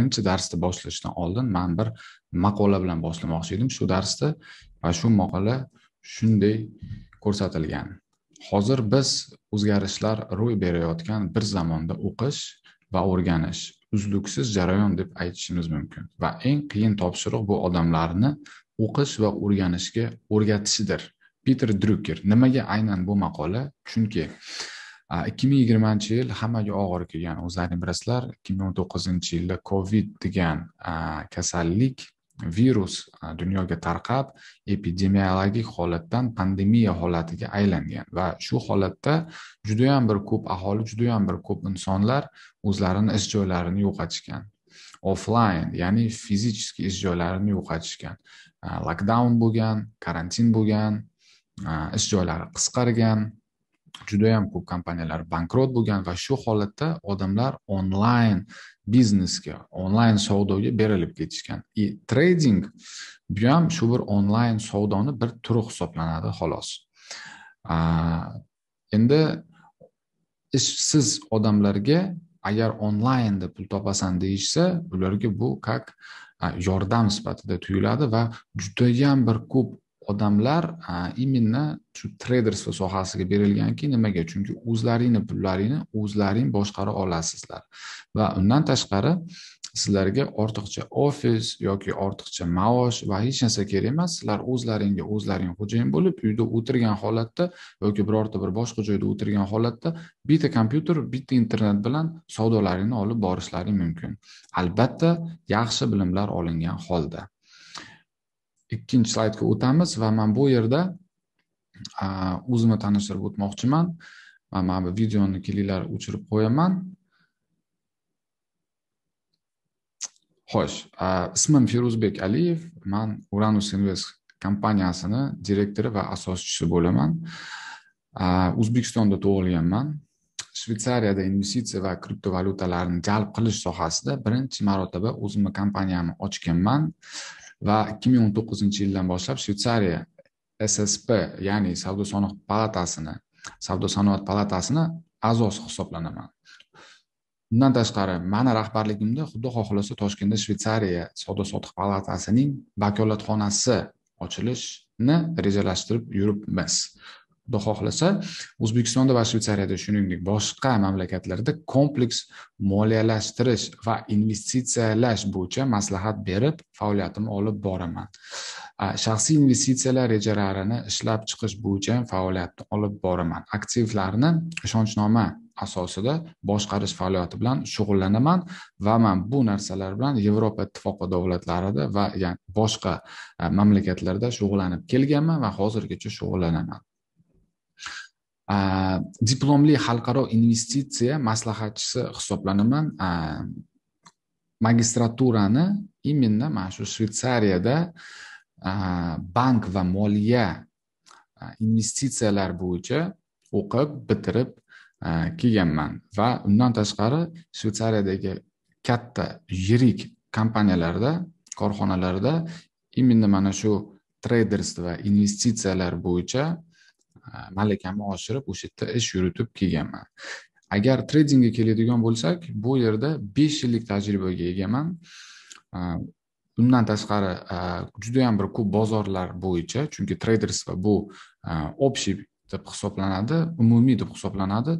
birinchi darsni boshlashdan oldin man bir maqola bilan boshlamoqchi edim shu darsda va shu maqola shunday ko'rsatilgan hozir biz o'zgarishlar ro'y berayotgan bir zamonda o'qish va o'rganish uzluksiz jarayon deb aytishimiz mumkin va eng qiyin topshiriq bu odamlarni o'qish va o'rganishga o'rgatishidir Peter Drucker. Nimaga aynan bu maqola? Chunki ikki ming yigirmanchi yil hammaga og'ir kelgan o'zlaring bilasizlar ikki ming o'n to'qqizinchi yilda covid degan kasallik virus dunyoga tarqab epidemiologik holatdan pandemiya holatiga aylangan va shu holatda judayam bir ko'p aholi judayam bir ko'p insonlar o'zlarini ish joylarini yo'qotishgan offline ya'ni fizichеski ish joylarini yo'qotishgan lokdaun bo'lgan karantin bo'lgan ish joylari qisqargan judayam ko'p kompaniyalar bankrot bo'lgan va shu holatda odamlar onlayn biznesga onlayn savdoga berilib ketishgan и trading bu ham shu bir onlayn savdoni bir turi hisoblanadi xolos endi ishsiz odamlarga agar onlaynda pul topasan deyishsa ularga bu как yordam sifatida tuyuladi va judayam bir ko'p odamlar именно shu трейдерство sohasiga berilganki nimaga chunki o'zlaringni pullaringni o'zlaring boshqara olasizlar va undan tashqari sizlarga ortiqcha ofis yoki ortiqcha maosh va hech narsa kerak emas sizlar o'zlaringga o'zlaring xo'jayin bo'lib uyda o'tirgan holatda yoki birorta bir boshqa joyda o'tirgan holatda bitta kompyuter bitta internet bilan savdolaringni olib borishlaring mumkin albatta yaxshi bilimlar olingan holda ikkinchi slaydga o'tamiz va man bu yerda o'zimni tanishtirib o'tmoqchiman man mana bu videoni kelinglar o'chirib qo'yaman xo'sh ismim feruzbek aliyev man uranus invest kompaniyasini direktori va asoschisi bo'laman o'zbekistonda tug'ilganman shvetsariyada investitsiya va kriptovalyutalarni jalb qilish sohasida birinchi marotaba o'zimni kompaniyamni ochganman va ikki ming o'n to'qqizinchi yildan boshlab shvetsariya ssp ya'ni savdo sanoat palatasini savdo sanoat palatasini a'zosi hisoblanaman bundan tashqari mani rahbarligimda xudo xohlasa toshkentda shvetsariya savdo sotiq palatasining vakolatxonasi ochilishni rejalashtirib yuribmiz xudo xohlasa o'zbekistonda va shveysariyada shuningdek boshqa mamlakatlarda kompleks moliyalashtirish va investitsiyalash bo'yicha maslahat berib faoliyatimni olib boraman shaxsiy investitsiyalar rejalarini ishlab chiqish bo'yicha ham faoliyatni olib boraman aktivlarni ishonchnoma asosida boshqarish faoliyati bilan shug'ullanaman va man bu narsalar bilan yevropa ittifoqi davlatlarida va boshqa mamlakatlarda shug'ullanib kelganman va hozirgacha shug'ullanaman diplomli xalqaro investitsiya maslahatchisi hisoblanaman magistraturani именно mana shu shvetsariyada bank va moliya investitsiyalar bo'yicha o'qib bitirib kelganman va undan tashqari shvetsariyadagi katta yirik kompaniyalarda korxonalarda именно mana shu traders va investitsiyalar bo'yicha malakamni oshirib o'sha yerda ish yuritib kelganman agar tradingga keladigan bo'lsak bu yerda besh yillik tajribaga egaman bundan tashqari judayam bir ko'p bozorlar bo'yicha chunki treyderstva bu общий deb hisoblanadi umumiy deb hisoblanadi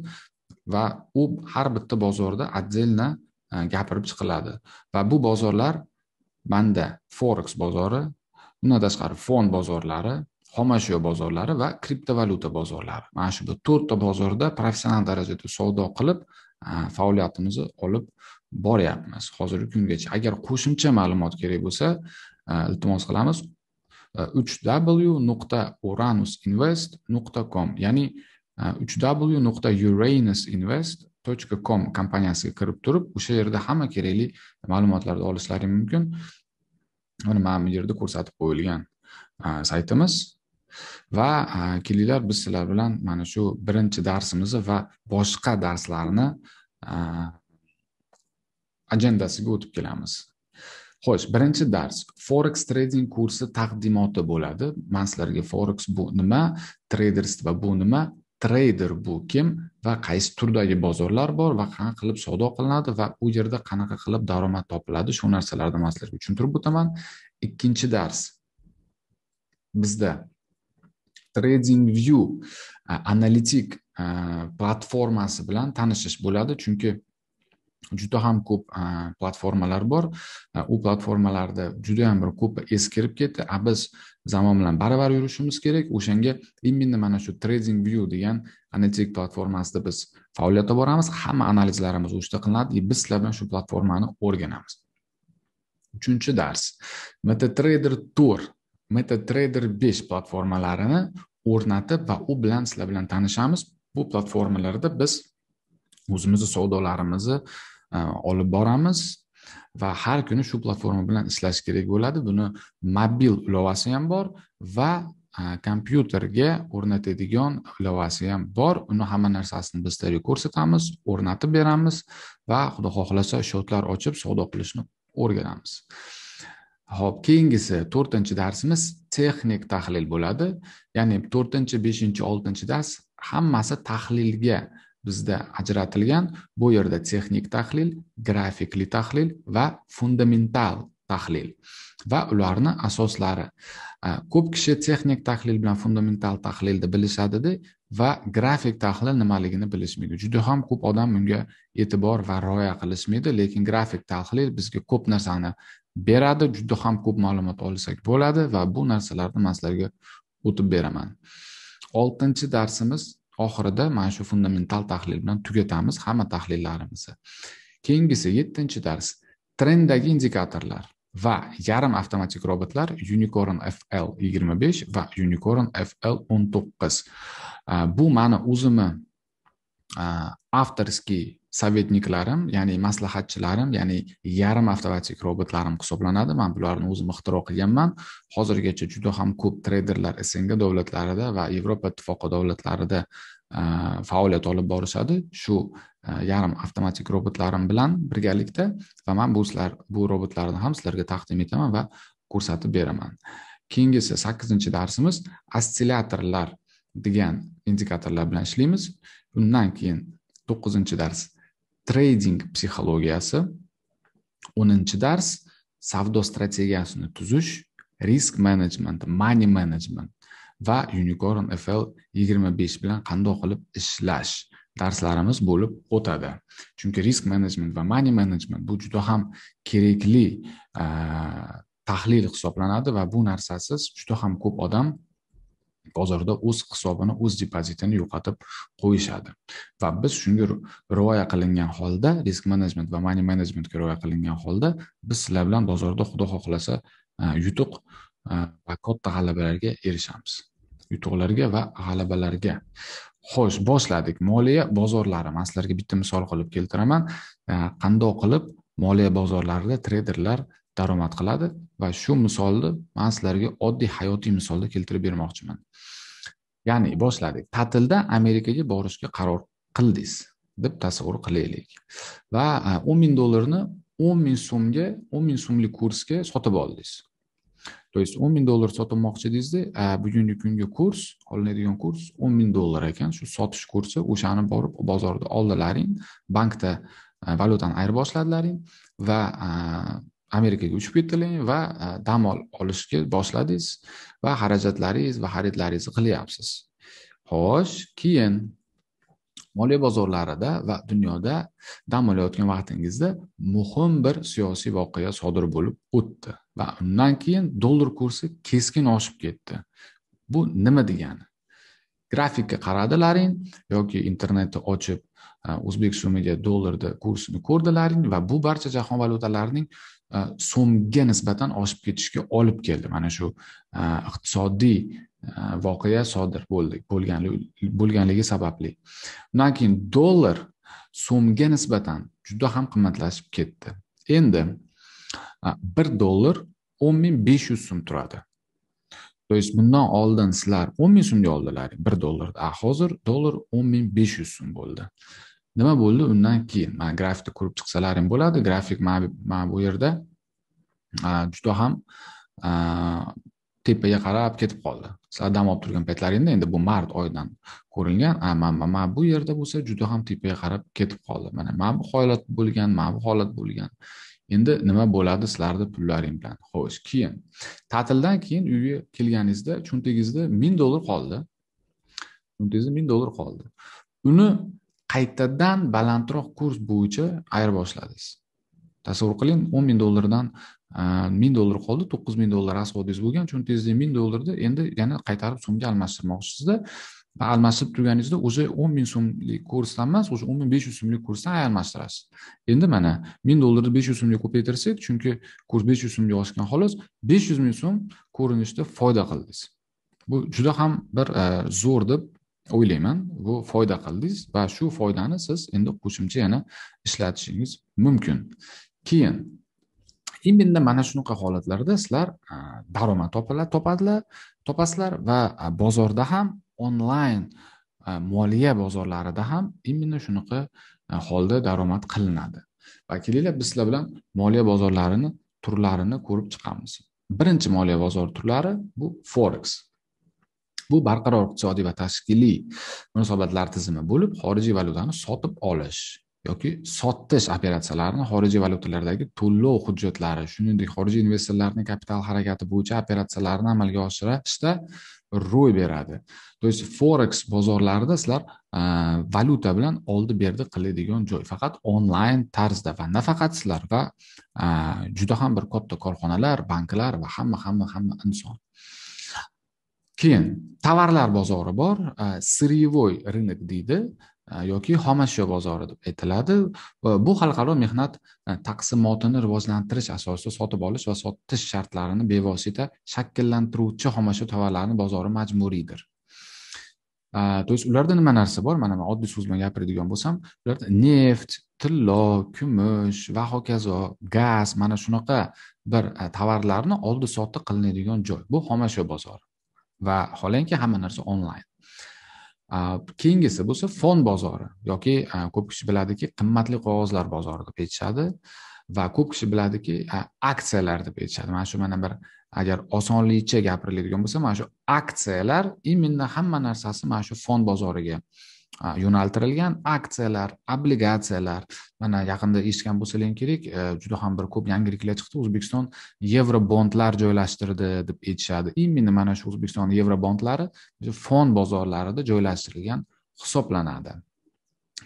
va u har bitta bozorda отдельно gapirib chiqiladi va bu bozorlar manda forex bozori bundan tashqari fond bozorlari xomashyo bozorlari va kriptovalyuta bozorlari mana shu bu to'rtta bozorda professional darajada savdo qilib faoliyatimizni olib boryapmiz hozirgi kungacha agar qo'shimcha ma'lumot kerak bo'lsa iltimos qilamiz uch w nuqta uranus invest nuqta com ya'ni uch w nuqta uranus invest точка com kompaniyasiga kirib turib o'sha yerda hamma kerakli ma'lumotlarni olishlari mumkin mana mana bu yerda ko'rsatib qo'yilgan saytimiz va e, kelinglar biz sizlar bilan mana shu birinchi darsimizni va boshqa darslarni e, ajandasiga o'tib kelamiz xo'sh birinchi dars forex trading kursi taqdimoti bo'ladi man sizlarga forex bu nima va bu nima treyder bu kim va qaysi turdagi bozorlar bor va qanaqa qilib savdo qilinadi va u yerda qanaqa qilib daromad topiladi shu narsalarni man sizlarga tushuntirib o'taman ikkinchi dars bizda TradingView analitik platformasi bilan tanishish bo'ladi chunki juda ham ko'p platformalar bor u platformalarda juda ham bir ko'pi eskirib ketdi a biz zamon bilan baravar yurishimiz kerak o'shanga именно mana shu trading view degan analitik platformasida biz faoliyat olib boramiz hamma analizlarimiz o'sha yerda qilinadi и biz sizlar bilan shu platformani o'rganamiz uchinchi dars mttrader tour MetaTrader 5 platformalarini o'rnatib va u bilan sizlar bilan tanishamiz bu platformalarda biz o'zimizni savdolarimizni e, olib boramiz va har kuni shu platforma bilan ishlash kerak bo'ladi buni mobil ilovasi ham bor va e, kompyuterga o'rnatadigan ilovasi ham bor uni hamma narsasini biz sizlarga ko'rsatamiz o'rnatib beramiz va xudo xohlasa shotlar ochib savdo qilishni o'rganamiz ho'p keyingisi to'rtinchi darsimiz texnik tahlil bo'ladi ya'ni to'rtinchi beshinchi oltinchi dars hammasi tahlilga bizda ajratilgan bu yerda texnik tahlil grafikli tahlil va fundamental tahlil va ularni asoslari ko'p kishi texnik tahlil bilan fundamental tahlilni bilishadida va grafik tahlil nimaligini bilishmaydi juda ham ko'p odam bunga e'tibor va rioya qilishmaydi lekin grafik tahlil bizga ko'p narsani beradi juda ham ko'p ma'lumot olsak bo'ladi va bu narsalarni man sizlarga o'tib beraman oltinchi darsimiz oxirida mana shu fundamental tahlil bilan tugatamiz hamma tahlillarimizni keyingisi yettinchi dars trenddagi indikatorlar va yarim avtomatik robotlar unicorn fl yigirma besh va unicorn fl o'n to'qqiz bu mani o'zimni авторский советниklarim ya'ni maslahatchilarim ya'ni yarim avtomatik robotlarim hisoblanadi man bularni o'zim ixtiro qilganman hozirgacha juda ham ko'p treyderlar sng davlatlarida va yevropa ittifoqi davlatlarida faoliyat olib borishadi shu yarim avtomatik robotlarim bilan birgalikda va man bu sizlar bu robotlarni ham sizlarga taqdim etaman va ko'rsatib beraman keyingisi sakkizinchi darsimiz ossillatorlar degan indikatorlar bilan ishlaymiz undan keyin to'qqizinchi dars trading psixologiyasi o'ninchi dars savdo strategiyasini tuzish risk management money management va unicorn fl yigirma besh bilan qandoq qilib ishlash darslarimiz bo'lib o'tadi chunki risk management va money management bu juda ham kerakli tahlil hisoblanadi va bu narsasiz juda ham ko'p odam bozorda o'z hisobini o'z depozitini yo'qotib qo'yishadi va biz shunga rioya qilingan holda risk management va money managementga rioya qilingan holda biz sizlar bilan bozorda xudo xohlasa e, yutuq e, va katta g'alabalarga erishamiz yutuqlarga va g'alabalarga xo'sh boshladik moliya bozorlari man sizlarga bitta misol qilib keltiraman e, qandoq qilib moliya bozorlarida treyderlar daromad qiladi va shu misolni man sizlarga oddiy hayotiy misolda keltirib bermoqchiman ya'ni boshladik ta'tilda amerikaga borishga qaror qildingiz deb tasavvur qilaylik va e, o'n ming dollarni o'n ming so'mga o'n ming so'mlik kursga sotib oldingiz то есть o'n ming dollar sotilmoqchi edingizda e, bugungi kunga kurs olinadigan kurs o'n ming dollar ekan shu sotish kursi o'shani borib bozorda oldilaring bankda e, valyutani ayirboshladilaring va amerikaga uchib keting va e, dam olishga boshladingiz va xarajatlaringiz va xaridlaringizni qilyapsiz xo'sh keyin moliya bozorlarida va dunyoda dam olayotgan vaqtingizda muhim bir siyosiy voqea sodir bo'lib o'tdi va undan keyin dollar kursi keskin oshib ketdi bu nima degani grafikka qaradilaring yoki internetni ochib o'zbek e, so'miga dollarni kursini ko'rdilaring va bu barcha jahon valyutalarining Э, so'mga nisbatan oshib ketishga olib keldi mana shu e, iqtisodiy e, voqea sodir bo'ldi bo'lganligi sababli undan keyin dollar so'mga nisbatan juda ham qimmatlashib ketdi endi e, bir dollar o'n ming besh yuz so'm turadi то есть bundan oldin sizlar o'n ming so'mga oldilaring bir dollarni a hozir dollar o'n ming besh yuz so'm bo'ldi nima bo'ldi undan keyin mana grafikni ko'rib chiqsalaring bo'ladi grafik mana bu yerda juda ham tepaga qarab ketib qoldi sizlar dam olib turgan paytlaringda endi bu mart oyidan ko'rilgan mana bu yerda bo'lsa juda ham tepaga qarab ketib qoldi mana mana bu holat bo'lgan mana bu holat bo'lgan endi nima bo'ladi sizlarni pullaring bilan xo'sh keyin ta'tildan keyin uyga kelganingizda cho'ntagingizda ming dollar qoldi cho'ntagingizda ming dollar qoldi uni qaytadan balandroq kurs bo'yicha boshladingiz tasavvur qiling o'n ming dollardan e, ming dollar qoldi to'qqiz ming dollar расходingiz bo'lgan tezda ming dollarni endi yana qaytarib so'mga almashtirmoqchisizda va almashtirib turganingizda o'sha o'n ming so'mlik kursdan emas o'sha o'n ming besh yuz so'mlik kursdan almashtirasiz endi mana ming dollarni besh yuz so'mga ko'paytirsak chunki kurs besh yuz so'mga oshgan xolos besh yuz ming so'm ko'rinishda foyda qildingiz bu juda ham bir e, zo'r deb o'ylayman bu foyda qildingiz va shu foydani siz endi qo'shimcha yana ishlatishingiz mumkin keyin именно mana shunaqa holatlarda sizlar daromad topadilar topasizlar va bozorda ham onlayn moliya bozorlarida ham именно shunaqa holda daromad qilinadi va kelinglar biz sizlar bilan moliya bozorlarini turlarini ko'rib chiqamiz birinchi moliya bozori turlari bu forex ushbu barqaror iqtisodiy va tashkiliy munosabatlar tizimi bo'lib xorijiy valyutani sotib olish yoki sotish operatsiyalarini xorijiy valyutalardagi to'lov hujjatlari shuningdek xorijiy investorlarning kapital harakati bo'yicha operatsiyalarni amalga oshirishda ro'y beradi то есть forex bozorlarida sizlar e, valyuta bilan oldi berdi qiladigan joy faqat onlayn tarzda va nafaqat sizlar va e, juda ham bir katta korxonalar banklar va hamma hamma hamma inson keyin tovarlar bozori bor сырьевой e, рынок deydi e, yoki xomashyo bozori deb aytiladi bu xalqaro mehnat e, taqsimotini rivojlantirish asosida sotib olish va sotish shartlarini bevosita shakllantiruvchi xomashyo tovarlarini bozori majburiydir то есть ularda nima narsa bor mana man oddiy so'z bilan gapiradigan bo'lsam ularda neft tillo kumush va hokazo gaz mana shunaqa bir tovarlarni oldi sotdi qilinadigan joy bu xomashyo bozori va holanki hamma narsa onlayn keyingisi bo'lsa fond bozori yoki ko'p kishi biladiki qimmatli qog'ozlar bozori deb aytishadi va ko'p kishi biladiki aksiyalar deb aytishadi mana shu mana bir agar osonlikcha gapiriladigan bo'lsa mana shu aksiyalar именно hamma narsasi mana shu fond bozoriga yo'naltirilgan aksiyalar obligatsiyalar mana yaqinda eshitgan bo'lsalaring kerak e, juda ham bir ko'p yangiliklar chiqdi o'zbekiston yevro bondlar joylashtirdi deb aytishadi именно mana shu o'zbekiston yevro bondlari fon bozorlarida joylashtirilgan hisoblanadi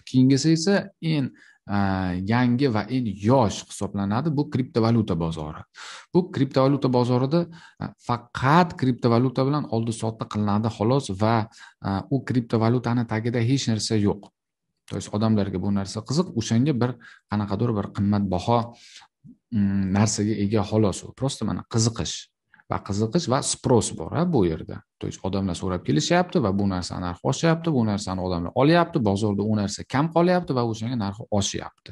keyingisi esa eng Э, yangi va eng yosh hisoblanadi bu kriptovalyuta bozori bu kriptovalyuta bozorida e, faqat kriptovalyuta bilan oldi sotdi qilinadi xolos va e, u kriptovalyutani tagida hech narsa yo'q то есть odamlarga bu narsa qiziq o'shanga bir qanaqadir bir qimmatbaho mm, narsaga ega xolos u просто mana qiziqish va qiziqish va spros bor bu yerda то есть odamlar so'rab kelishyapti va bu narsani narxi oshyapti bu narsani odamlar olyapti bozorda u narsa kam qolyapti va o'shanga narxi oshyapti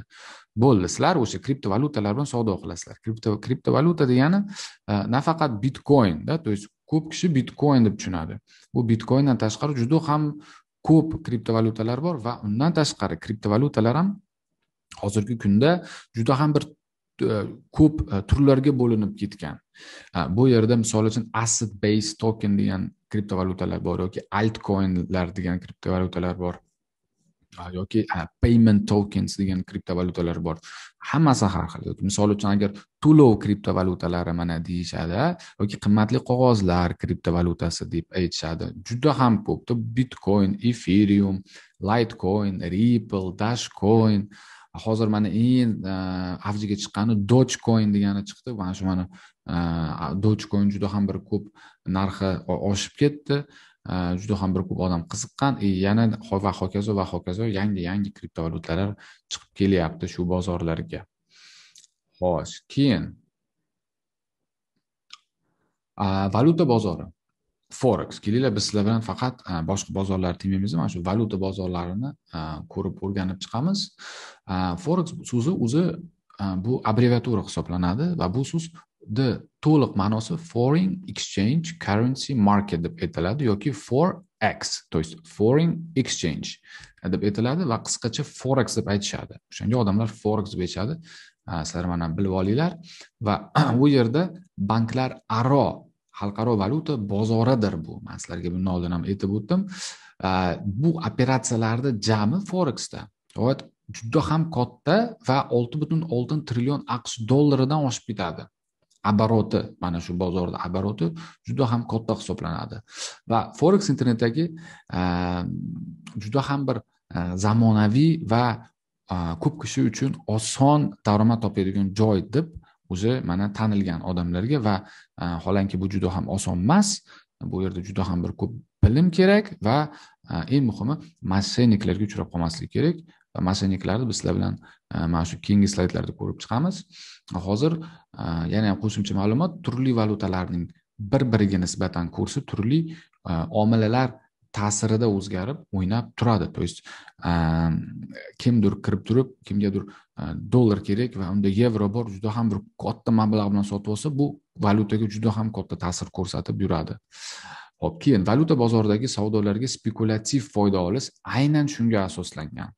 bo'ldi sizlar o'sha kriptovalyutalar bilan savdo qilasizlar kripto kriptovalyuta degani e, nafaqat bitcoinda то есть ko'p kishi bitcoin deb tushunadi bu bitcoindan tashqari juda ham ko'p kriptovalyutalar bor va undan tashqari kriptovalyutalar ham hozirgi kunda juda ham bir E, ko'p e, turlarga bo'linib ketgan e, bu yerda misol uchun asset base token degan kriptovalyutalar bor yoki altcoinlar degan kriptovalyutalar bor yoki payment tokens degan kriptovalyutalar bor hammasi har xil yoki misol uchun agar to'lov kriptovalyutalari mana deyishadi yoki qimmatli qog'ozlar kriptovalyutasi deb aytishadi juda ham ko'pda bitcoin ethereum litecoin ripple dashcoin uh, hozir mana eng avjiga chiqqani dogecoin degani chiqdi mana shu mana dogecoin juda ham bir ko'p narxi oshib ketdi juda ham bir ko'p odam qiziqqan и yana va hokazo va hokazo yangi yangi kriptovalyutalar chiqib kelyapti shu bozorlarga xo'sh keyin valyuta bozori forex kelinglar biz sizlar bilan faqat e, boshqa bozorlarni tengmaymiz mana shu valyuta bozorlarini e, ko'rib o'rganib chiqamiz e, forex so'zi o'zi bu abreviatura hisoblanadi va bu so'zni to'liq ma'nosi foreign exchange currency market deb aytiladi yoki forex то есть foreign exchange deb aytiladi va qisqacha forex deb aytishadi o'shanga odamlar forex deb aytishadi sizlar mana bilib olinglar va u yerda banklar aro xalqaro valyuta bozoridir bu man sizlarga bundan oldin ham aytib o'tdim bu operatsiyalarni jami forexda g'oyat juda ham katta va olti butun oltin trillion aqsh dollaridan oshib ketadi oboroti mana shu bozorda oboroti juda ham katta hisoblanadi va forex internetdagi juda ham bir e, zamonaviy va e, ko'p kishi uchun oson daromad topadigan joy deb o'zi mana tanilgan odamlarga va e, holanki bu juda ham oson emas bu yerda juda ham bir ko'p bilim kerak va e, eng muhimi massenniklarga uchrab qolmaslik kerak va massenniklarni biz sizlar bilan e, mana shu keyingi slaydlarda ko'rib chiqamiz hozir yana ham qo'shimcha ma'lumot turli valyutalarning bir biriga nisbatan kursi turli omilalar ta'sirida o'zgarib o'ynab turadi то есть ehm, kimdir kirib turib kimgadir e, dollar kerak va unda yevro bor juda ham bir katta mablag' bilan sotib olsa bu valyutaga juda ham katta ta'sir ko'rsatib yuradi ho'p keyin valyuta bozoridagi savdolarga spekulativ foyda olish aynan shunga asoslangan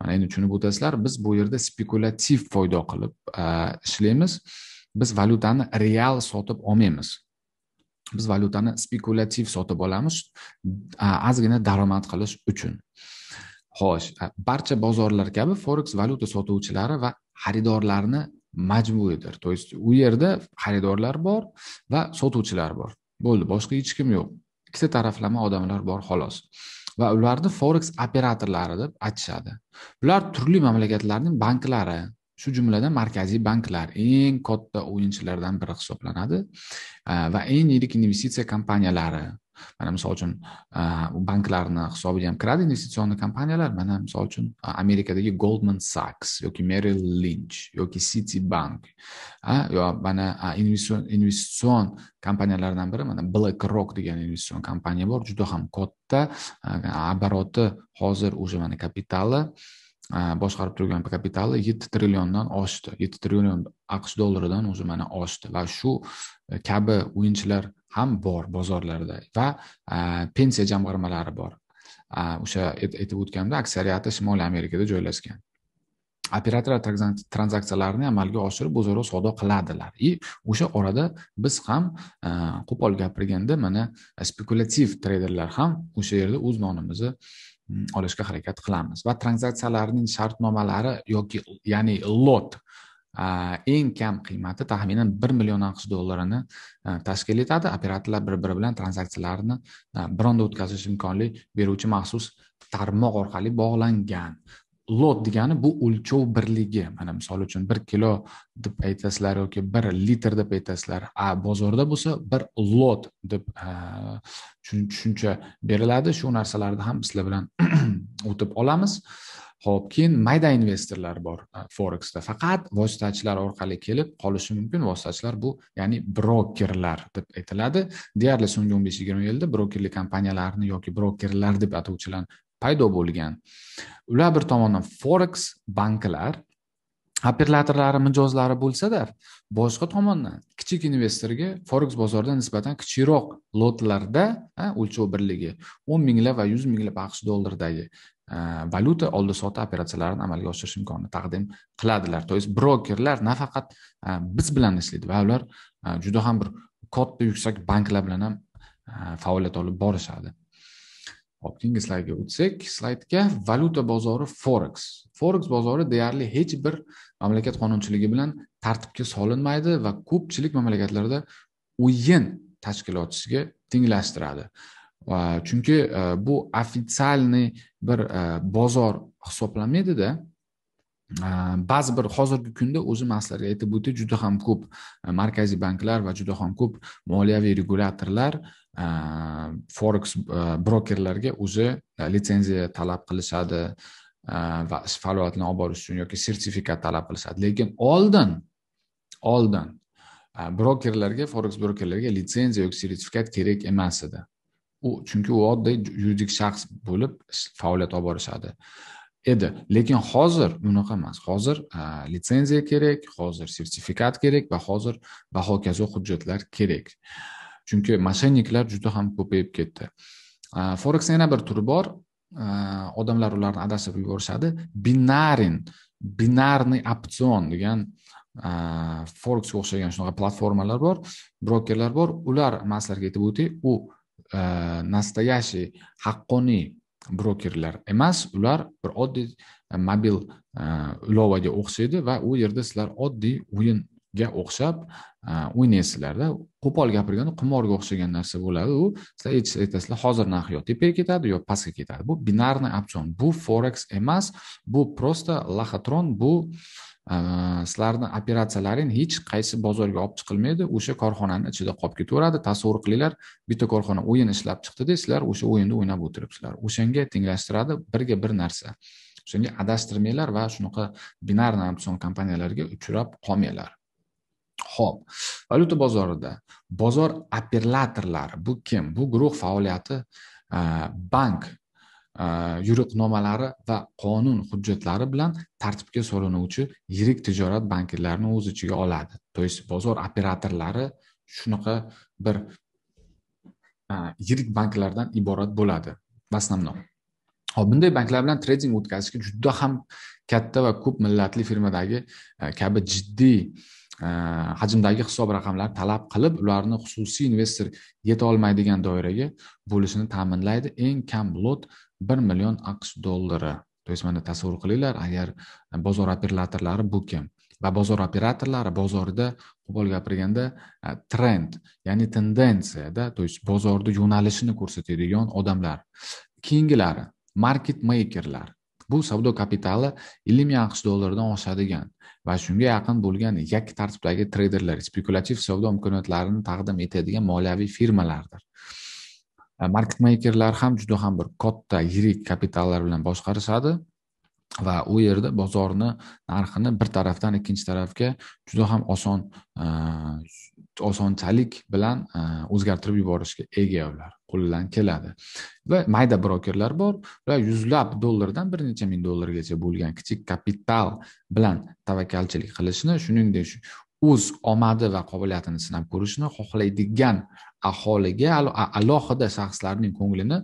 mana endi tushunib o'tasizlar biz bu yerda spekulativ foyda qilib e, ishlaymiz biz valyutani real sotib olmaymiz biz valyutani spekulyativ sotib olamiz ozgina daromad qilish uchun xo'sh barcha bozorlar kabi forex valyuta sotuvchilari va xaridorlarni majburidir то есть u yerda xaridorlar bor va sotuvchilar bor bo'ldi boshqa hech kim yo'q ikkita taraflama odamlar bor xolos va ularni forex operatorlari deb aytishadi bular turli mamlakatlarning banklari shu jumladan markaziy banklar eng katta o'yinchilardan biri hisoblanadi va eng yirik investitsiya kompaniyalari mana misol uchun banklarni hisobiga ham kiradi investitsion kompaniyalar mana misol uchun amerikadagi goldman sachs yoki merrill lynch yoki citibank yo mana investitsion kompaniyalardan biri mana blackrock degan investitsion kompaniya bor juda ham katta obroti hozir уже mana kapitali boshqarib turgan kapitali yetti trilliondan oshdi yetti trillion aqsh dollaridan o'zi mana oshdi va shu e, kabi o'yinchilar ham bor bozorlarda va e, pensiya jamg'armalari bor o'sha aytib o'tganimda aksariyati shimoliy amerikada joylashgan operatorlar tranzaksiyalarni amalga oshirib o'zaro savdo qiladilar и o'sha orada biz ham e, qo'pol gapirganda mana spekulyativ treyderlar ham o'sha yerda o'z nonimizni olishga harakat qilamiz va tranzaksiyalarning shartnomalari yoki ya'ni lot eng kam qiymati taxminan bir million aqsh dollarini tashkil etadi operatorlar bir biri bilan tranzaksiyalarni bironda o'tkazish imkonli beruvchi maxsus tarmoq orqali bog'langan lot degani bu o'lchov birligi mana misol uchun bir kilo deb aytasizlar yoki bir litr deb aytasizlar a bozorda bo'lsa bir lot deb tushuncha beriladi shu narsalarni ham sizlar bilan o'tib olamiz ho'p keyin mayda investorlar bor forexda faqat vositachilar orqali kelib qolishi mumkin vositachilar bu ya'ni brokerlar deb aytiladi deyarli so'nggi o'n besh yigirma yilda brokerlik kompaniyalarni yoki brokerlar deb atovchilarni paydo bo'lgan ular bir tomondan forex banklar operatorlari mijozlari bo'lsada boshqa tomondan kichik investorga forex bozorida nisbatan kichikroq lotlarda o'lchov birligi o'n minglab va yuz minglab aqsh dollaridagi valyuta oldi sotdi operatsiyalarini amalga oshirish imkonini taqdim qiladilar то есть brokerlar nafaqat biz bilan ishlaydi va ular juda ham bir katta yuksak banklar bilan ham faoliyat olib borishadi hop keyingi slaydga o'tsak slaydga valyuta bozori forex forex bozori deyarli hech bir mamlakat qonunchiligi bilan tartibga solinmaydi va ko'pchilik mamlakatlarda o'yin tashkilotchisiga tenglashtiradi chunki e, bu официальный bir e, bozor hisoblanmaydida ba'zi bir hozirgi kunda o'zim sizlarga aytib o'tdik juda ham ko'p markaziy banklar va juda ham ko'p moliyaviy regulyatorlar forex brokerlarga o'zi litsenziya talab qilishadi va ish faoliyatini olib borish uchun yoki sertifikat talab qilishadi lekin oldin oldin brokerlarga forex brokerlarga litsenziya yoki sertifikat kerak emas edi u chunki u oddiy yuridik shaxs bo'lib faoliyat olib borishadi edi lekin hozir unaqa emas hozir litsenziya kerak hozir sertifikat kerak va hozir va hokazo hujjatlar kerak chunki mashenniklar juda ham ko'payib ketdi foreksni yana bir turi bor odamlar ularni adashib yuborishadi binarin binarniy opsion degan forexga o'xshagan shunaqa platformalar bor brokerlar bor ular masalariga aytib o'tay u настоящий haqqoniy brokerlar emas ular bir oddiy e, mobil ilovaga e, o'xshaydi va u yerda sizlar oddiy o'yinga o'xshab e, o'ynaysizlarda qo'pol gapirganda qimorga o'xshagan narsa bo'ladi u sizlar aytasizlar hozir narx yo tepaga ketadi yo pastga ketadi bu binarniy opsion bu forex emas bu просто лохотрон bu Э, sizlarni operatsiyalaring hech qaysi bozorga olib chiqilmaydi o'sha korxonani ichida qolib ketaveradi tasavvur qilinglar bitta korxona o'yin ishlab chiqdida sizlar o'sha o'yinni o'ynab o'tiribsizlar o'shanga tenglashtiradi birga bir narsa shunga adashtirmanglar va shunaqa binarniy opsion kompaniyalarga uchrab qolmanglar ho'p valyuta bozorida bozor operatorlari bu kim bu guruh faoliyati e, bank E, yo'riqnomalari va qonun hujjatlari bilan tartibga solinuvchi yirik tijorat banklarini o'z ichiga oladi то есть bozor operatorlari shunaqa bir e, yirik banklardan iborat bo'ladi в основном hop bunday banklar bilan trading o'tkazishga juda ham katta va ko'p millatli firmadagi e, kabi jiddiy hajmdagi hisob raqamlari talab qilib ularni xususiy investor yeta olmaydigan doiraga bo'lishini ta'minlaydi eng kam lot bir million aqsh dollari то есть mana tasavvur qilinglar agar bozor operatorlari bu kim va bozor operatorlari bozorda qo'pol gapirganda e, trend ya'ni tendensiyada то есть bozorni yo'nalishini ko'rsatadigan odamlar keyingilari market makerlar bu savdo kapitali ellik ming aqsh dollaridan oshadigan va shunga yaqin bo'lgan yakka tartibdagi treyderlar spekulyativ savdo imkoniyatlarini taqdim etadigan moliyaviy firmalardir E, market makerlar ham juda ham bir katta yirik kapitallar bilan boshqarishadi va u yerda bozorni narxini bir tarafdan ikkinchi tarafga juda ham oson e, osonchalik bilan e, o'zgartirib yuborishga ega ular qo'lidan keladi va mayda brokerlar bor ular yuzlab dollardan bir necha ming dollargacha bo'lgan kichik kapital bilan tavakkalchilik qilishni shuningdek o'z omadi va qobiliyatini sinab ko'rishni xohlaydigan aholiga alohida shaxslarning ko'nglini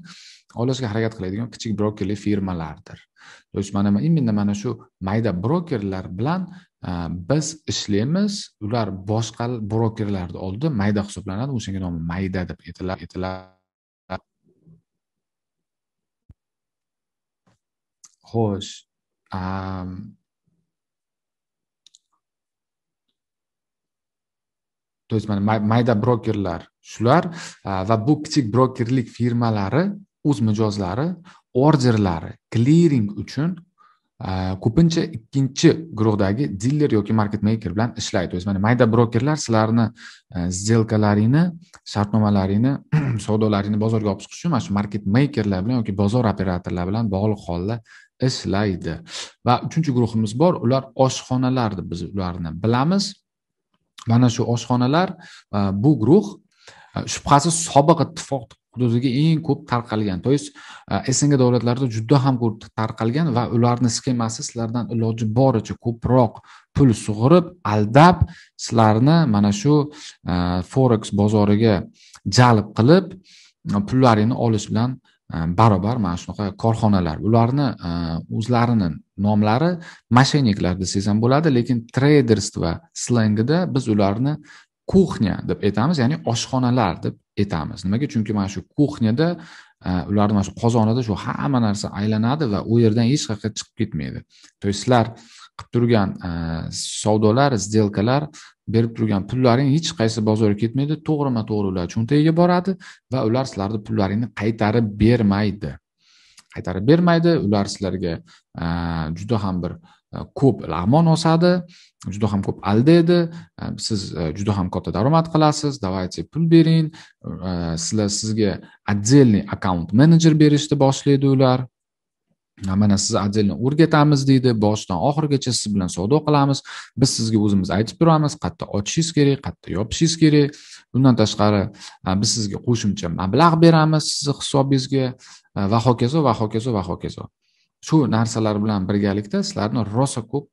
olishga harakat qiladigan kichik brokerli firmalardir то mana именно mana shu mayda brokerlar bilan biz ishlaymiz ular boshqa brokerlarni oldida mayda hisoblanadi o'shanga nomi mayda deb aytiladi xo'sh то есть mana mayda brokerlar shular va bu kichik brokerlik firmalari o'z mijozlari orderlari kliring uchun ko'pincha ikkinchi guruhdagi diler yoki market maker bilan ishlaydi то есть mana mayda brokerlar sizlarni сделкаlaringni shartnomalaringni savdolaringni bozorga olib chiqish uchun mana shu market makerlar bilan yoki bozor operatorlari bilan bog'liq holda ishlaydi va uchinchi guruhimiz bor ular oshxonalar deb biz ularni bilamiz mana shu oshxonalar bu guruh e, shubhasiz sobiq ittifoq hududiga eng ko'p tarqalgan то есть sng davlatlarida juda ham ko'p tarqalgan va ularni sxemasi sizlardan iloji boricha ko'proq pul sug'urib aldab sizlarni mana shu e, forex bozoriga jalb qilib e, pullaringni olish bilan Э, barobar mana shunaqa korxonalar ularni э, o'zlarini nomlari mashenniklar desangiz ham bo'ladi lekin treyderstva slangida biz ularni kuxnya deb aytamiz ya'ni oshxonalar deb aytamiz nimaga chunki mana shu kuxnyada e, ularni mana shu qozonida shu hamma narsa aylanadi va u yerdan hech qayerga chiqib ketmaydi то есть sizlar qilib turgan e, savdolar сделкалар berib turgan pullaring hech qaysi bozorga ketmaydi to'g'rima to'g'ri ular cho'ntagiga boradi va ular sizlarni pullaringni qaytarib bermaydi qaytarib bermaydi ular sizlarga e, juda ham bir e, ko'p lag'mon osadi juda ham ko'p aldaydi siz juda ham katta daromad qilasiz давайте pul bering sizlar sizga отдельный akkaunt menejer berishni boshlaydi ular mana siz отдельно o'rgatamiz deydi boshidan oxirigacha siz bilan savdo qilamiz biz sizga o'zimiz aytib turamiz qayerda ochishingiz kerak qayerda yopishingiz kerak bundan tashqari biz sizga qo'shimcha mablag' beramiz sizni hisobingizga va hokazo va hokazo va hokazo shu narsalar bilan birgalikda sizlarni rosa ko'p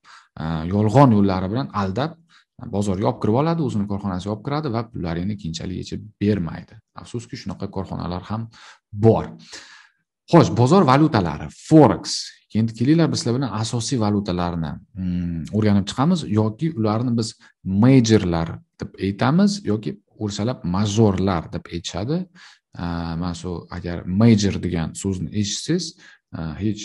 yolg'on yo'llari bilan aldab bozorga olib kirib oladi o'zini korxonasiga olib kiradi va pullaringni keyinchalik yechib bermaydi afsuski shunaqa korxonalar ham bor xo'sh bozor valyutalari forex endi kelinglar biz sizlar bilan asosiy valyutalarni mm, o'rganib chiqamiz yoki ularni biz majorlar deb aytamiz yoki o'rsalab majorlar deb aytishadi mana shu agar major degan so'zni eshitsangiz hech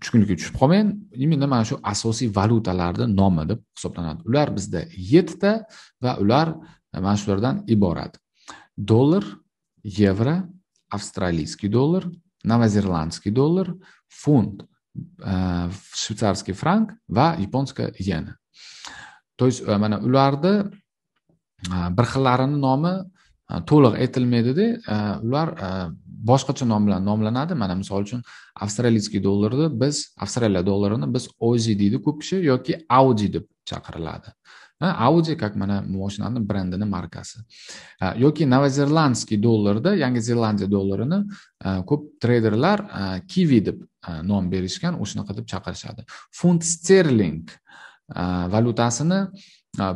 tushkunlikka tushib qolmang именно mana shu asosiy valyutalarni nomi deb hisoblanadi ular bizda yettita va ular mana shulardan iborat dollar евро, австралийский доллар, новозеландский доллар, фунт, э, швейцарский франк, ва японская иена. то есть э, мана, ularni bir xillarini nomi to'liq aytilmaydida ular boshqacha nom bilan nomlanadi mana misol uchun avstraliyskiy dollarni biz avstraliya dollarini biz ozi deydi ko'p kishi yoki audi deb chaqiriladi audi как mana moshinani brendini markasi yoki novozelandskiy dollarda yangi zelandiya dollarini ko'p treyderlar kivi deb nom berishgan o'shanaqa deb chaqirishadi funt sterling valyutasini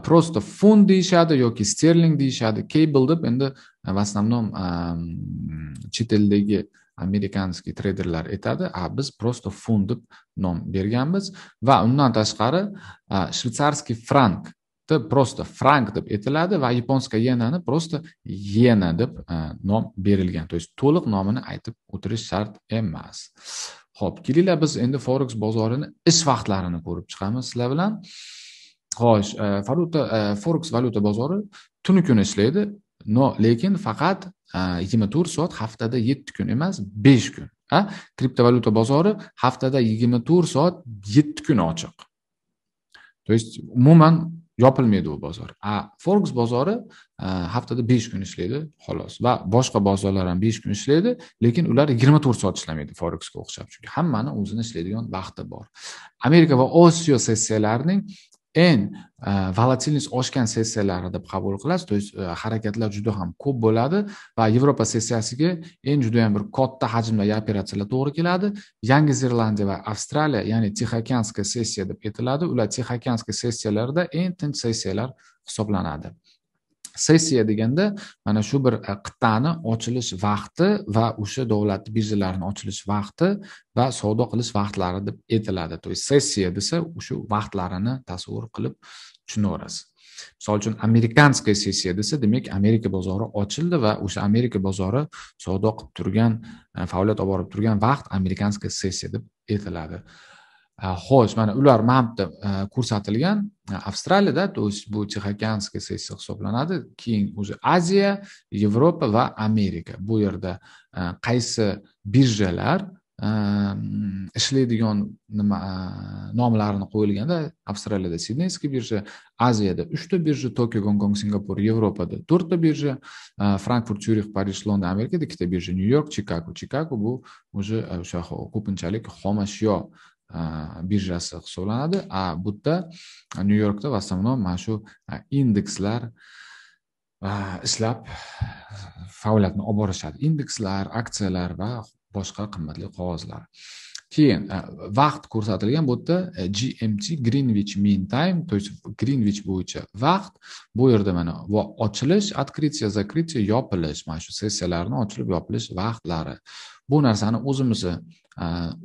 просто fun deyishadi yoki sterling deyishadi cable deb endi в основном chet eldagi amerikanskiy treyderlar aytadi a biz просто fun deb nom berganmiz va undan tashqari shvetsarskiy frank prosta frank deb aytiladi va yaponska yenani prosta yena deb e, nom berilgan то есть to'liq nomini e aytib o'tirish shart emas ho'p kelinglar biz endi forex bozorini ish e vaqtlarini ko'rib chiqamiz sizlar bilan xo'sh valyuta forex valyuta bozori tunu kuni ishlaydi no lekin faqat yigirma to'rt soat haftada yetti kun emas besh kun kriptovalyuta bozori haftada yigirma to'rt soat yetti kun ochiq то есть umuman yopilmaydi u bozor a forex bozori e, haftada besh kun ishlaydi xolos va boshqa bozorlar ham besh kun ishlaydi lekin ular yigirma to'rt soat ishlamaydi forexga o'xshab chunki hammani o'zini ishlaydigan vaqti bor amerika va osiyo sessiyalarining n e, volatilnost oshgan sessiyalari deb qabul qilasiz то есть e, harakatlar juda ham ko'p bo'ladi va yevropa sessiyasiga eng juda bir katta hajmdagi operatsiyalar to'g'ri keladi yangi zelandiya va avstraliya ya'ni tixokeanskiy sessiya deb aytiladi ular tixokeanskiy sessiyalarda eng tinch sessiyalar hisoblanadi sessiya deganda mana shu bir e, qit'ani ochilish vaqti va o'sha davlat birjalarini ochilish vaqti va savdo qilish vaqtlari deb aytiladi то есть sessiya desa o'sha vaqtlarini tasavvur qilib tushunaverasiz misol uchun amerikanskaya sessiya desa demak amerika bozori ochildi va o'sha amerika bozori savdo qilib turgan e, faoliyat olib borib turgan vaqt amerikanskaya sessiya deb aytiladi xo'sh mana ular mapda ko'rsatilgan avstraliyada то есть bu texokanskiy sessiya hisoblanadi keyin уже aziya yevropa va amerika bu yerda qaysi birjalar ishlaydigan nima nomlarini qo'yilganda avstraliyada sidneyskiy birja aziyada uchta birja tokio gonkong singapur yevropada to'rtta birja frankfurt syurix parij london amerikada ikkita birja nyu york chikago chikago bu уже o'sha ko'pinchalik xomashyo birjasi hisoblanadi a bu yerda nyu yorkda в основном mana shu indekslar ishlab faoliyatni olib borishadi indekslar aksiyalar va boshqa qimmatli qog'ozlar keyin vaqt ko'rsatilgan bu yerda e, gmt greenwich mean time то есть greenwich bo'yicha vaqt bu yerda mana ochilish открытие закрытие yopilish mana shu sessiyalarni ochilib yopilish vaqtlari bu narsani o'zimizni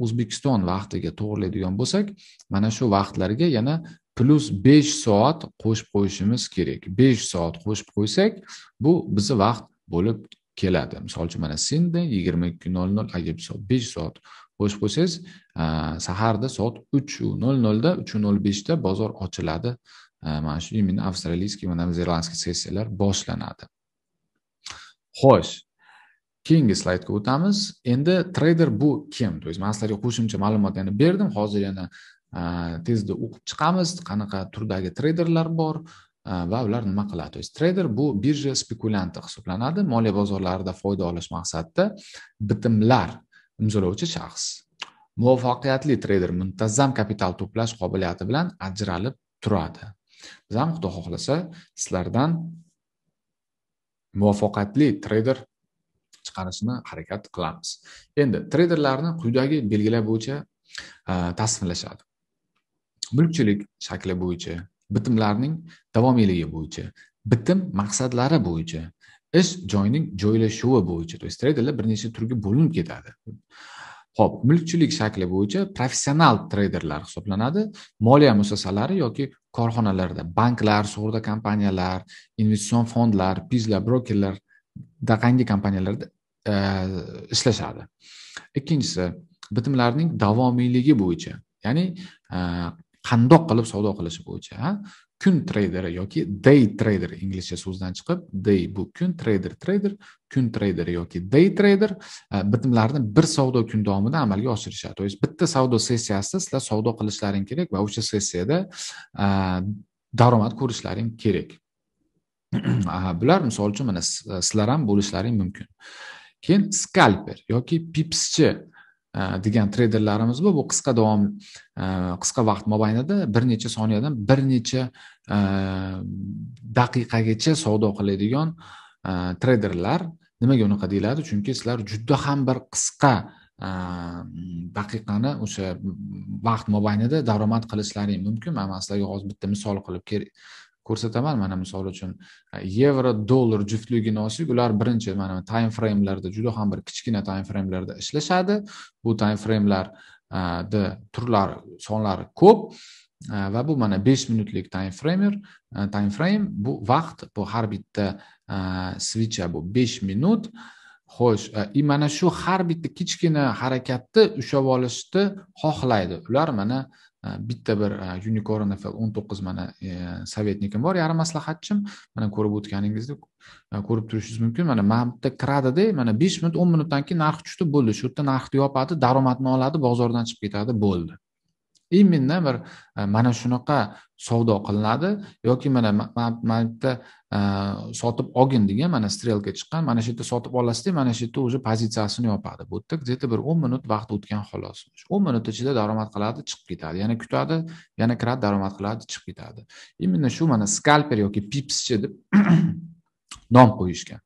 o'zbekiston vaqtiga to'g'irlaydigan bo'lsak mana shu vaqtlarga yana plyus besh soat qo'shib qo'yishimiz kerak besh soat qo'shib qo'ysak bu bizni vaqt bo'lib keladi misol uchun mana senda yigirma ikki nol nol agar besh soat qo'shib qo'ysangiz saharda soat uchu nol nolda uchu nol beshda bozor ochiladi mana shu именно avstraliyskiy va nozelandskiy sessiyalar boshlanadi xo'sh keyingi slaydga o'tamiz endi treyder bu kim то есть man sizlarga qo'shimcha ma'lumot yana berdim hozir yana tezda o'qib chiqamiz qanaqa turdagi treyderlar bor va ular nima qiladi то есть treyder bu birja spekulyanti hisoblanadi moliya bozorlarida foyda olish maqsadida bitimlar imzolovchi shaxs muvaffaqiyatli treyder muntazam kapital to'plash qobiliyati bilan ajralib turadi biz ham xudo xohlasa sizlardan muvaffaqiyatli treyder chiqarishni harakat qilamiz endi treyderlarni quyidagi belgilar bo'yicha e, tasniflashadi mulkchilik shakli bo'yicha bitimlarning davomiyligi bo'yicha bitim maqsadlari bo'yicha ish joyning joylashuvi bo'yicha то есть treyderlar bir necha turga bo'linib ketadi ho'p mulkchilik shakli bo'yicha professional treyderlar hisoblanadi moliya muassasalari yoki korxonalarda banklar sug'urta kompaniyalar investitsion fondlar pizlar brokerlar daqangi kompaniyalarda Э, ishlashadi ikkinchisi bitimlarning davomiyligi bo'yicha ya'ni e, qandoq qilib savdo qilishi bo'yicha kun treyderi yoki day treyder inglizcha so'zdan chiqib day bu kun treyder treyder kun treyderi yoki day treyder e, bitimlarni bir savdo kun davomida amalga oshirishadi то есть bitta savdo sessiyasida sizlar savdo qilishlaring kerak va o'sha sessiyada e, daromad ko'rishlaring kerak bular misol uchun mana sizlar ham bo'lishlaring mumkin keyin skalper yoki pipschi e, degan treyderlarimiz bor bu qisqa davom e, qisqa vaqt mobaynida bir necha soniyadan bir necha e, daqiqagacha savdo qiladigan treyderlar nimaga unaqa deyiladi chunki sizlar juda ham bir qisqa daqiqani o'sha vaqt mobaynida daromad qilishlaring mumkin man sizlarga hozir bitta misol qilib ko'rsataman mana misol uchun e, yevro dollar juftligini olsak ular birinchi mana time framelarda juda ham bir kichkina time framelarda ishlashadi bu time framelarda e, turlari sonlari ko'p e, va bu mana besh minutlik time framer time frame bu vaqt bu har bitta svicha bu besh minut xo'sh и mana shu har bitta kichkina harakatni ushlab olishni xohlaydi ular mana Э, bitta bir э, unicorn nfl o'n to'qqiz mana e, советникim bor yarim maslahatchim mana ko'rib o'tganingizdek e, ko'rib turishingiz mumkin mana man bitta kiradida mana besh minut o'n minutdan keyin narx tushdi bo'ldi shu yerda narxni yopadi daromadni oladi bozordan chiqib ketadi bo'ldi именно bir mana shunaqa savdo qilinadi yoki mana mana bitta sotib olgin degan mana strelka chiqqan mana shu yerda sotib olasizda mana shu yerda уже pozitsiyasini yopadi bu yerda где то bir o'n minut vaqt o'tgan xolos o'n minut ichida daromad qiladi chiqib ketadi yana kutadi yana kiradi daromad qiladi chiqib ketadi именно shu mana skalper yoki pipschi deb nom qo'yishgan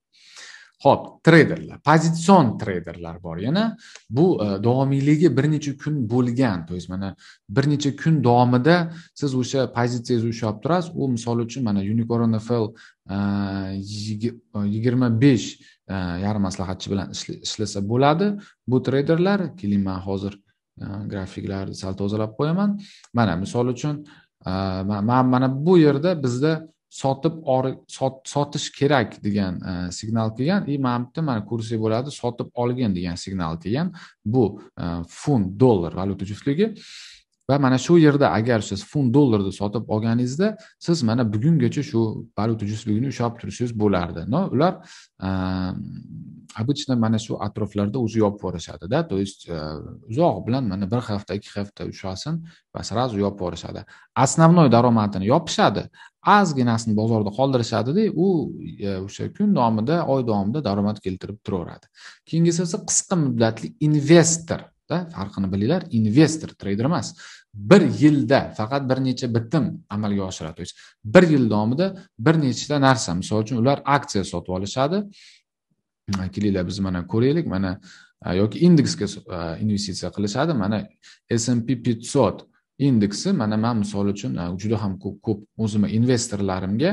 ho'p treyderlar pozitsion treyderlar bor yana bu e, davomiyligi bir necha kun bo'lgan то есть mana bir necha kun davomida siz o'sha pozitsiyangizni ushlab turasiz u misol uchun mana unicorn fl e, e, yigirma besh yarim maslahatchi bilan ishlasa bo'ladi bu treyderlar keling man hozir grafiklarni sal tozalab qo'yaman mana misol uchun mana bu yerda bizda sotib sotish kerak degan e, signal kelgan и e, mana bu yerda mana ko'rsak bo'ladi sotib olgin degan signal kelgan bu e, funt dollar valyuta juftligi va mana shu yerda agar siz funt dollarni sotib olganingizda siz mana bugungacha shu valyuta juftligini ushlab turishingiz bo'lardi no ular обычно ehm, mana shu atroflarda o'zi yopib yuborishadida то есть e, uzoq bilan mana bir hafta ikki hafta ushlasin va сразу yopib yuborishadi основной daromadini yopishadi ozginasini bozorda qoldirishadida u e, o'sha kun davomida oy davomida daromad keltirib turaveradi keyingisi esa qisqa muddatli investor farqini bilinglar investor treyder emas bir yilda faqat bir necha bitim amalga oshiradi bir yil davomida bir nechta narsa misol uchun ular aksiya sotib olishadi kelinglar biz mana ko'raylik mana yoki indeksga e, investitsiya qilishadi mana s 500 indeksi mana man misol uchun juda ham ko'p ko'p o'zimni investorlarimga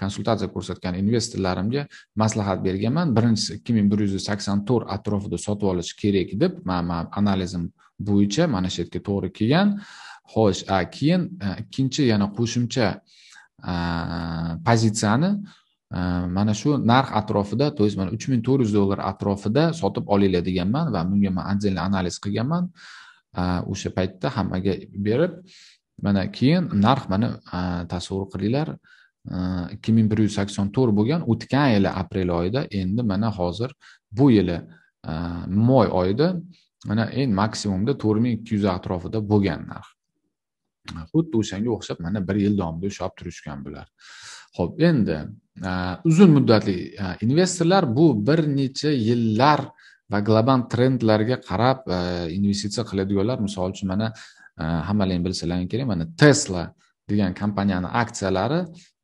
konsultatsiya ko'rsatgan investorlarimga maslahat berganman birinchisi ikki ming bir yuz sakson to'rt atrofida sotib olish kerak deb man analizim bo'yicha mana shu yerga to'g'ri kelgan xo'sh keyin ikkinchi yana qo'shimcha pozitsiyani mana shu narx atrofida то есть mana uch ming to'rt yuz dollar atrofida sotib olinglar deganman va bunga man отдельный analiz qilganman o'sha paytda hammaga berib mana keyin narx mana tasavvur qilinglar ikki ming bir yuz sakson to'rt bo'lgan o'tgan yili aprel oyida endi mana hozir bu yili may oyida mana eng maksimumda to'rt ming ikki yuz atrofida bo'lgan narx xuddi o'shanga o'xshab mana bir yil davomida ushlab turishgan bular ho'p endi uzun muddatli investorlar bu bir necha yillar va global trendlarga qarab e, investitsiya qiladiganlar misol uchun mana e, hammalaring bilsalaring kerak mana tesla degan kompaniyani aksiyalari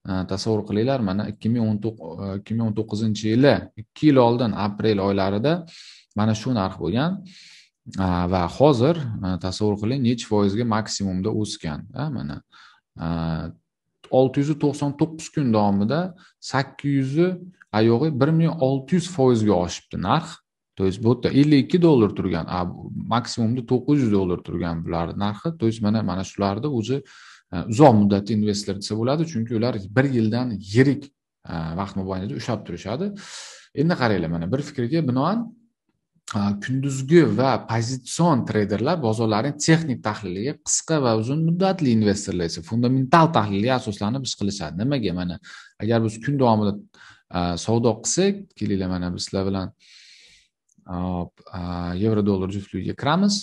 e, tasavvur qilinglar mana ikki ming o'n to'qqiz ikki ming o'n to'qqizinchi yili ikki yil oldin aprel oylarida mana shu narx bo'lgan va hozir tasavvur qiling nechi foizga maksimumda o'sgan mana olti yuz to'qson to'qqiz kun davomida sakkiz yuz yo'g'i bir ming olti yuz foizga oshibdi narx то есть bu yerda ellik ikki dollar turgan maksimumda to'qqiz yuz dollar turgan bularni narxi то есть mana mana shularni o'zi e, uzoq muddatli investor desa bo'ladi chunki ular bir yildan yirik e, vaqt mobaynida ushlab turishadi endi qaranglar mana bir fikrga binoan e, kunduzgi va pozitsion treyderlar bozorlarning texnik tahliliga qisqa va uzun muddatli investorlar esa fundamental tahlilga asoslanib ish qilishadi nimaga mana agar biz kun davomida savdo qilsak kelinglar mana biz sizlar bilan евро-доллар жифлюге kiramiz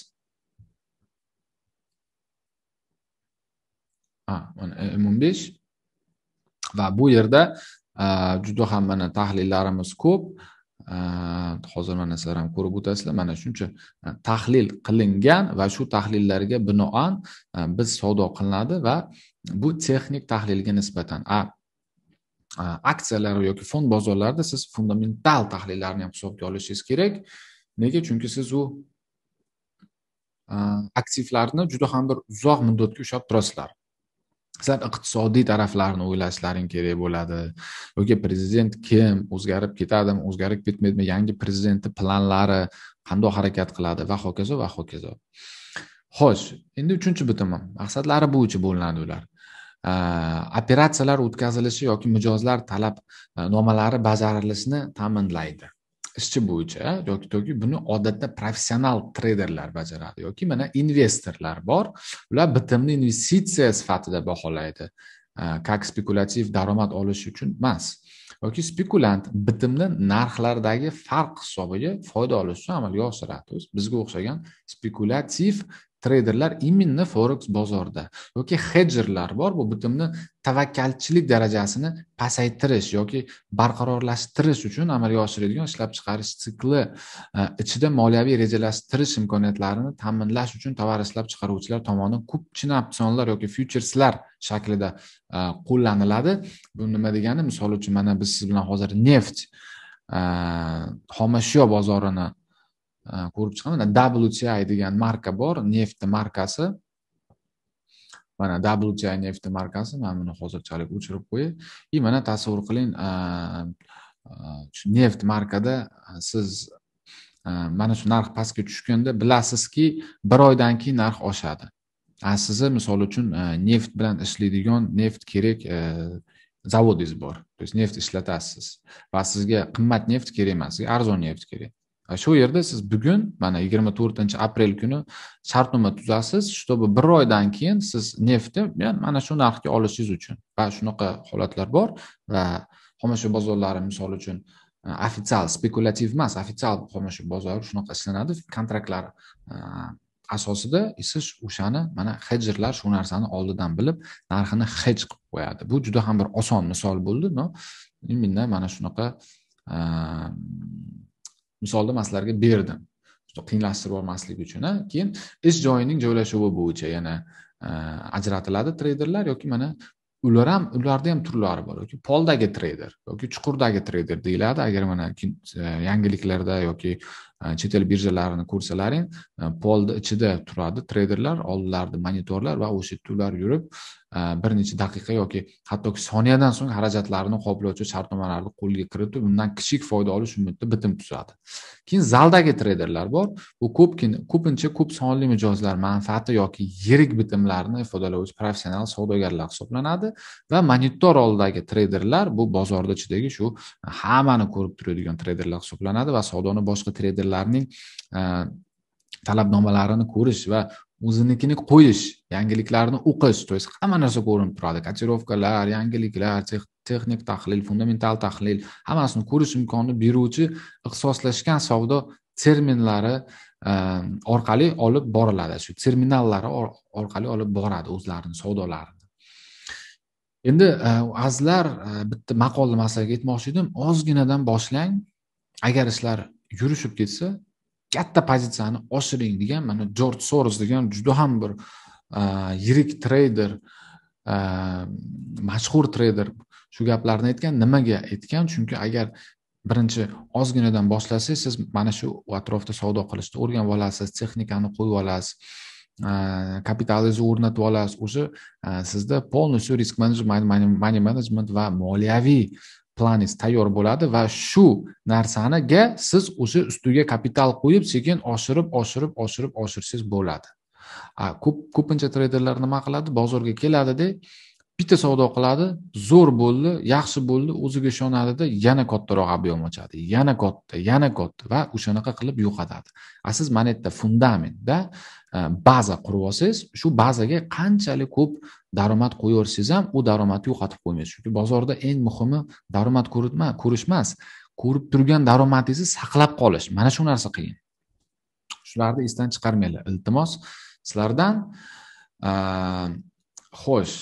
ha mana m o'n besh va bu yerda juda ham mana tahlillarimiz ko'p hozir mana sizlar ham ko'rib o'tasizlar mana shuncha tahlil qilingan va shu tahlillarga binoan biz savdo qilinadi va bu texnik tahlilga nisbatan a aksiyalar э, yoki fond bozorlarida siz fundamental tahlillarni ham hisobga olishingiz kerak nega chunki siz u e, aktivlarni juda ham bir uzoq muddatga ushlab turasizlar sizlar iqtisodiy taraflarni o'ylashlaring kerak bo'ladi yoki prezident kim o'zgarib ketadimi o'zgarib ketmaydimi yangi prezidentni planlari qandoq harakat qiladi va hokazo va hokazo xo'sh endi uchinchi bitimi maqsadlari bo'yicha bo'linadi ular operatsiyalar э, o'tkazilishi yoki mijozlar talab э, nomalari bajarilishini ta'minlaydi ishchi bo'yicha yoki toki buni odatda professional treyderlar bajaradi yoki mana investorlar bor ular bitimni investitsiya sifatida baholaydi э, как spekulativ daromad olish uchun emas yoki spekulyant bitimni narxlardagi farq hisobiga foyda olish uchun amalga oshiradi bizga o'xshagan spekulativ treyderlar именно forex bozorida yoki hedjerlar bor bu bitimni tavakkalchilik darajasini pasaytirish yoki barqarorlashtirish uchun amalga oshiriladigan ishlab chiqarish sikli e, ichida moliyaviy rejalashtirish imkoniyatlarini ta'minlash uchun tovar ishlab chiqaruvchilar tomonidan ko'pchina opsionlar yoki fyucherslar shaklida e, qo'llaniladi bu nima degani misol uchun mana biz siz bilan hozir neft e, xomashyo bozorini Э, ko'rib chiqaman wti degan marka bor nefti markasi mana wti nefti markasi mana buni hozirchalik o'chirib qo'yay и mana tasavvur qiling э, э, neft markada siz mana shu narx pastga tushganda bilasizki bir oydan keyin narx oshadi a sizni misol uchun e, neft bilan ishlaydigan neft kerak e, zavodingiz bor то есть neft ishlatasiz va sizga qimmat neft kerak emas sizga arzon neft kerak shu yerda siz bugun mana yigirma to'rtinchi aprel kuni shartnoma tuzasiz чтобы bir oydan keyin siz neftni mana shu narxga olishingiz uchun va shunaqa holatlar bor va xomashyo bozorlari misol uchun e, ofitsial spekulativ emas ofitsial xomashyo bozori shunaqa ishlanadi kontraktlar e, asosida siz o'shani mana hedjerlar shu narsani oldidan bilib narxini hedj qilib qo'yadi bu juda ham bir oson misol bo'ldi но именно mana shunaqa e, misolda man sizlarga berdim qiyinlashtirib yubormaslik uchun keyin ish joyining joylashuvi bo'yicha yana e, ajratiladi treyderlar yoki mana ular ham ularni ham turlari bor yoki poldagi treyder yoki chuqurdagi treyder deyiladi agar mana e, yangiliklarda yoki chet el birjalarini ko'rsalaring polni ichida turadi treyderlar oldilarida monitorlar va o'sha yerda ular yurib bir necha daqiqa yoki hattoki soniyadan so'ng xarajatlarini qoplovchi shartnomalarni qo'lga kiritib undan kichik foyda olish umidida bitim tuzadi keyin zaldagi treyderlar bor bu ko'pgina ko'pincha ko'p sonli mijozlar manfaati yoki yirik bitimlarni ifodalovchi professional savdogarlar hisoblanadi va monitor oldidagi treyderlar bu bozorni ichidagi shu hammani ko'rib turadigan treyderlar hisoblanadi va savdoni boshqa treyderlar ularning e, talabnomalarini ko'rish va o'zinikini qo'yish yangiliklarni o'qish то есть hamma narsa ko'rinib turadi kotirovkalar yangiliklar texnik tahlil fundamental tahlil hammasini ko'rish imkonini beruvchi ixtisoslashgan savdo terminlari e, orqali olib boriladi shu terminallari orqali olib boradi o'zlarini savdolarini endi e, azizlar bitta maqolni masalaga aytmoqchi edim ozginadan boshlang agar ishlar yurishib ketsa katta pozitsiyani oshiring degan mana jorj soros degan juda ham bir e, yirik treyder e, mashhur treyder shu gaplarni aytgan nimaga aytgan chunki agar birinchi ozginadan boshlasangiz siz mana shu atrofda savdo qilishni o'rganib olasiz texnikani qo'yib olasiz e, kapitalingizni o'rnatib olasiz o'sha sizda полностью risk management money management va moliyaviy planingiz tayyor bo'ladi va shu narsaniga siz o'sha ustiga kapital qo'yib sekin oshirib oshirib oshirib oshirsangiz bo'ladi ko'p ko'pincha treyderlar nima qiladi bozorga keladida bitta savdo qiladi zo'r bo'ldi yaxshi bo'ldi o'ziga ishonadida yana kattaroq объем ochadi yana katta yana katta va o'shanaqa qilib yo'qotadi a siz mana bu yerda fundamentda e, baza qurib olsangiz shu bazaga qanchalik ko'p daromad qo'yaversangiz ham u daromadni yo'qotib qo'ymaysiz chunki bozorda eng muhimi daromad ko'rish emas ko'rib turgan daromadingizni saqlab qolish mana shu narsa qiyin shularni esdan chiqarmanglar iltimos sizlardan e, xo'sh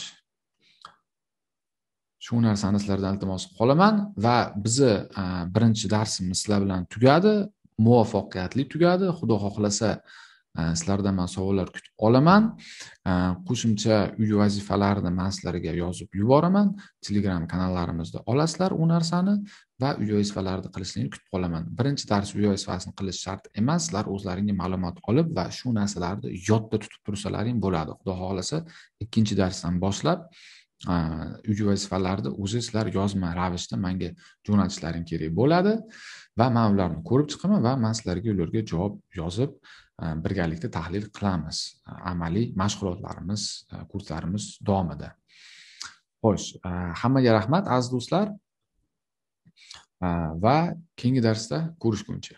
shu narsani sizlardan iltimos qilib qolaman va bizni birinchi darsimiz sizlar bilan tugadi muvaffaqiyatli tugadi xudo xohlasa sizlardan man savollar kutib olaman qo'shimcha uy vazifalarini man sizlarga yozib yuboraman telegram kanallarimizda olasizlar u narsani va uy vazifalarni qilishlikni kutib qolaman birinchi dars uy vazifasini qilish shart emas sizlar o'zlaringga ma'lumot olib va shu narsalarni yodda tutib tursalaring bo'ladi xudo xohlasa ikkinchi darsdan boshlab uy vazifalarni o'zi sizlar yozma ravishda manga jo'natishlaring kerak bo'ladi va man ularni ko'rib chiqaman va man sizlarga ularga javob yozib e, birgalikda tahlil qilamiz amaliy mashg'ulotlarimiz e, kurslarimiz davomida xo'sh e, hammaga rahmat aziz do'stlar va keyingi darsda ko'rishguncha